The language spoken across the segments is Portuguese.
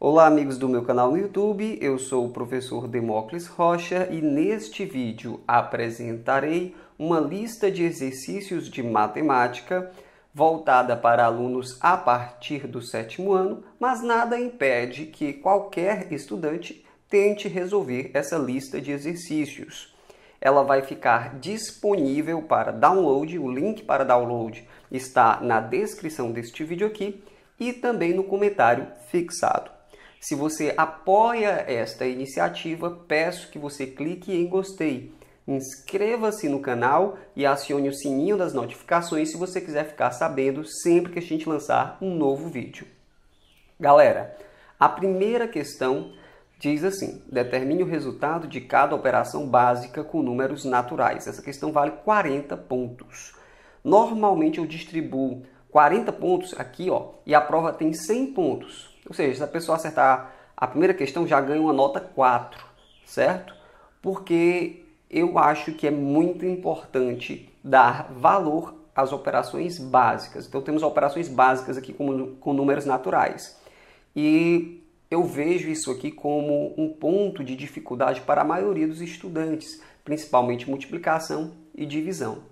Olá amigos do meu canal no YouTube, eu sou o professor Demócles Rocha e neste vídeo apresentarei uma lista de exercícios de matemática voltada para alunos a partir do sétimo ano, mas nada impede que qualquer estudante tente resolver essa lista de exercícios. Ela vai ficar disponível para download, o link para download está na descrição deste vídeo aqui e também no comentário fixado. Se você apoia esta iniciativa, peço que você clique em gostei. Inscreva-se no canal e acione o sininho das notificações se você quiser ficar sabendo sempre que a gente lançar um novo vídeo. Galera, a primeira questão diz assim: determine o resultado de cada operação básica com números naturais. Essa questão vale 40 pontos. Normalmente eu distribuo 40 pontos aqui, ó, e a prova tem 100 pontos. Ou seja, se a pessoa acertar a primeira questão, já ganha uma nota 4, certo? Porque eu acho que é muito importante dar valor às operações básicas. Então, temos operações básicas aqui com, com números naturais. E eu vejo isso aqui como um ponto de dificuldade para a maioria dos estudantes, principalmente multiplicação e divisão.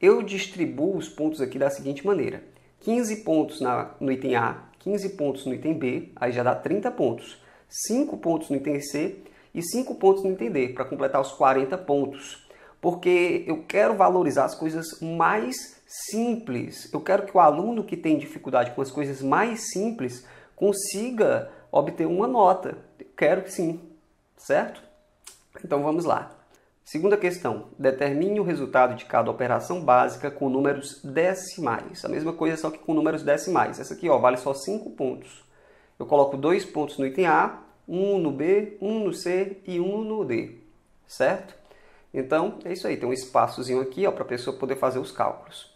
Eu distribuo os pontos aqui da seguinte maneira: 15 pontos na, no item A, 15 pontos no item B, aí já dá 30 pontos, 5 pontos no item C e 5 pontos no item D, para completar os 40 pontos. Porque eu quero valorizar as coisas mais simples. Eu quero que o aluno que tem dificuldade com as coisas mais simples consiga obter uma nota. Eu quero que sim, certo? Então vamos lá. Segunda questão, determine o resultado de cada operação básica com números decimais. A mesma coisa, só que com números decimais. Essa aqui ó, vale só 5 pontos. Eu coloco dois pontos no item A, um no B, um no C e um no D, certo? Então, é isso aí. Tem um espaçozinho aqui para a pessoa poder fazer os cálculos.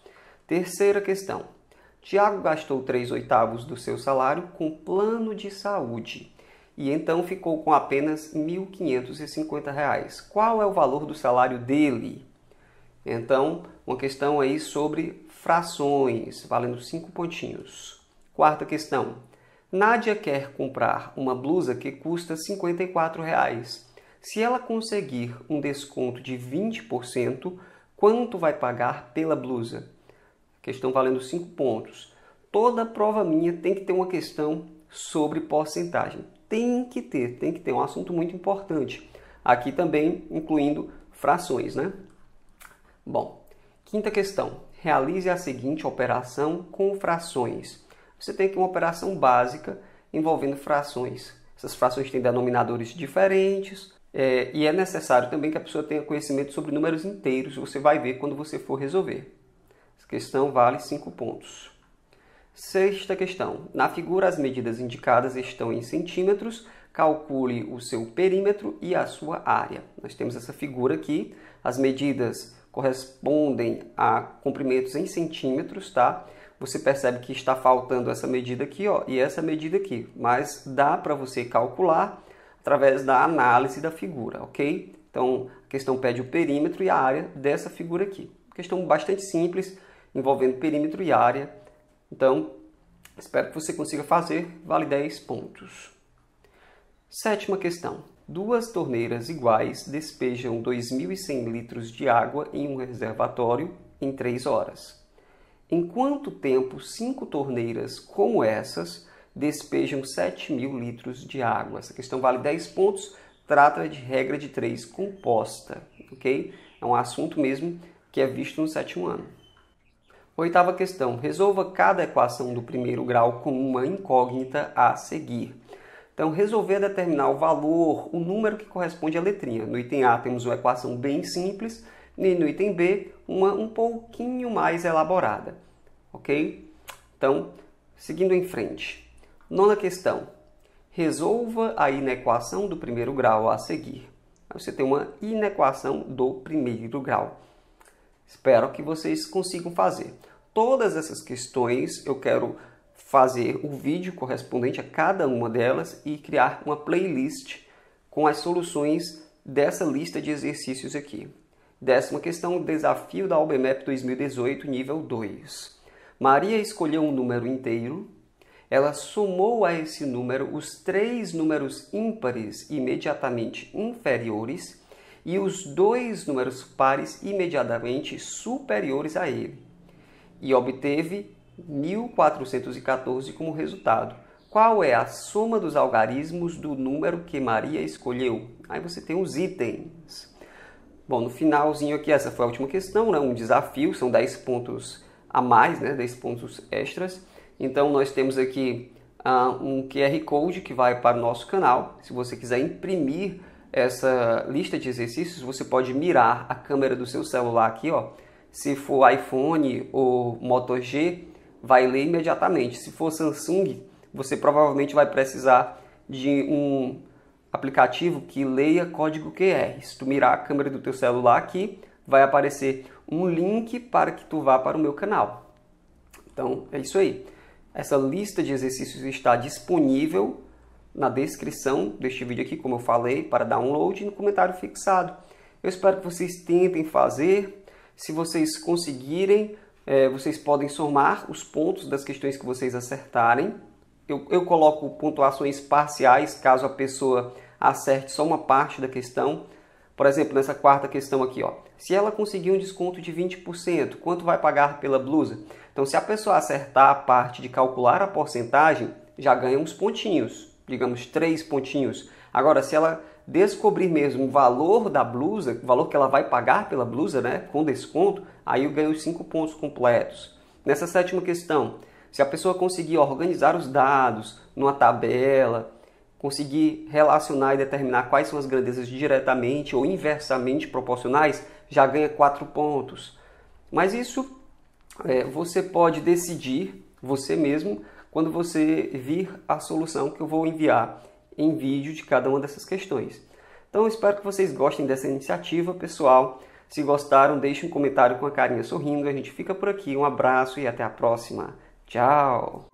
Terceira questão. Tiago gastou 3 oitavos do seu salário com plano de saúde e então ficou com apenas R$ 1.550. Qual é o valor do salário dele? Então, uma questão aí sobre frações, valendo cinco pontinhos. Quarta questão. Nádia quer comprar uma blusa que custa R$ 54. Reais. Se ela conseguir um desconto de 20%, quanto vai pagar pela blusa? Questão valendo cinco pontos. Toda prova minha tem que ter uma questão sobre porcentagem tem que ter, tem que ter um assunto muito importante. Aqui também incluindo frações, né? Bom, quinta questão. Realize a seguinte operação com frações. Você tem aqui uma operação básica envolvendo frações. Essas frações têm denominadores diferentes é, e é necessário também que a pessoa tenha conhecimento sobre números inteiros. Você vai ver quando você for resolver. Essa questão vale cinco pontos. Sexta questão. Na figura, as medidas indicadas estão em centímetros. Calcule o seu perímetro e a sua área. Nós temos essa figura aqui. As medidas correspondem a comprimentos em centímetros, tá? Você percebe que está faltando essa medida aqui, ó, e essa medida aqui. Mas dá para você calcular através da análise da figura, ok? Então, a questão pede o perímetro e a área dessa figura aqui. Questão bastante simples, envolvendo perímetro e área então, espero que você consiga fazer, vale 10 pontos. Sétima questão. Duas torneiras iguais despejam 2.100 litros de água em um reservatório em 3 horas. Em quanto tempo cinco torneiras como essas despejam 7.000 litros de água? Essa questão vale 10 pontos, trata de regra de 3 composta, ok? É um assunto mesmo que é visto no sétimo ano. Oitava questão: resolva cada equação do primeiro grau com uma incógnita a seguir. Então, resolver é determinar o valor, o número que corresponde à letrinha. No item A temos uma equação bem simples e no item B uma um pouquinho mais elaborada, ok? Então, seguindo em frente. Nona questão. Resolva a inequação do primeiro grau a seguir. Você tem uma inequação do primeiro grau. Espero que vocês consigam fazer todas essas questões, eu quero fazer o vídeo correspondente a cada uma delas e criar uma playlist com as soluções dessa lista de exercícios aqui. Décima questão, desafio da OBMEP 2018, nível 2. Maria escolheu um número inteiro, ela somou a esse número os três números ímpares imediatamente inferiores e os dois números pares imediatamente superiores a ele e obteve 1414 como resultado. Qual é a soma dos algarismos do número que Maria escolheu? Aí você tem os itens. Bom, no finalzinho aqui, essa foi a última questão, né? um desafio, são 10 pontos a mais, né? 10 pontos extras. Então nós temos aqui uh, um QR Code que vai para o nosso canal. Se você quiser imprimir essa lista de exercícios, você pode mirar a câmera do seu celular aqui, ó, se for iPhone ou Moto G, vai ler imediatamente. Se for Samsung, você provavelmente vai precisar de um aplicativo que leia código QR. Se tu mirar a câmera do teu celular aqui, vai aparecer um link para que tu vá para o meu canal. Então, é isso aí. Essa lista de exercícios está disponível na descrição deste vídeo aqui, como eu falei, para download e no comentário fixado. Eu espero que vocês tentem fazer, se vocês conseguirem, é, vocês podem somar os pontos das questões que vocês acertarem. Eu, eu coloco pontuações parciais caso a pessoa acerte só uma parte da questão. Por exemplo, nessa quarta questão aqui, ó. Se ela conseguir um desconto de 20%, quanto vai pagar pela blusa? Então, se a pessoa acertar a parte de calcular a porcentagem, já ganha uns pontinhos, digamos três pontinhos. Agora, se ela descobrir mesmo o valor da blusa, o valor que ela vai pagar pela blusa, né, com desconto, aí eu ganho os cinco pontos completos. Nessa sétima questão, se a pessoa conseguir organizar os dados numa tabela, conseguir relacionar e determinar quais são as grandezas diretamente ou inversamente proporcionais, já ganha quatro pontos. Mas isso é, você pode decidir você mesmo quando você vir a solução que eu vou enviar em vídeo de cada uma dessas questões. Então, espero que vocês gostem dessa iniciativa, pessoal. Se gostaram, deixe um comentário com a carinha sorrindo. A gente fica por aqui. Um abraço e até a próxima. Tchau!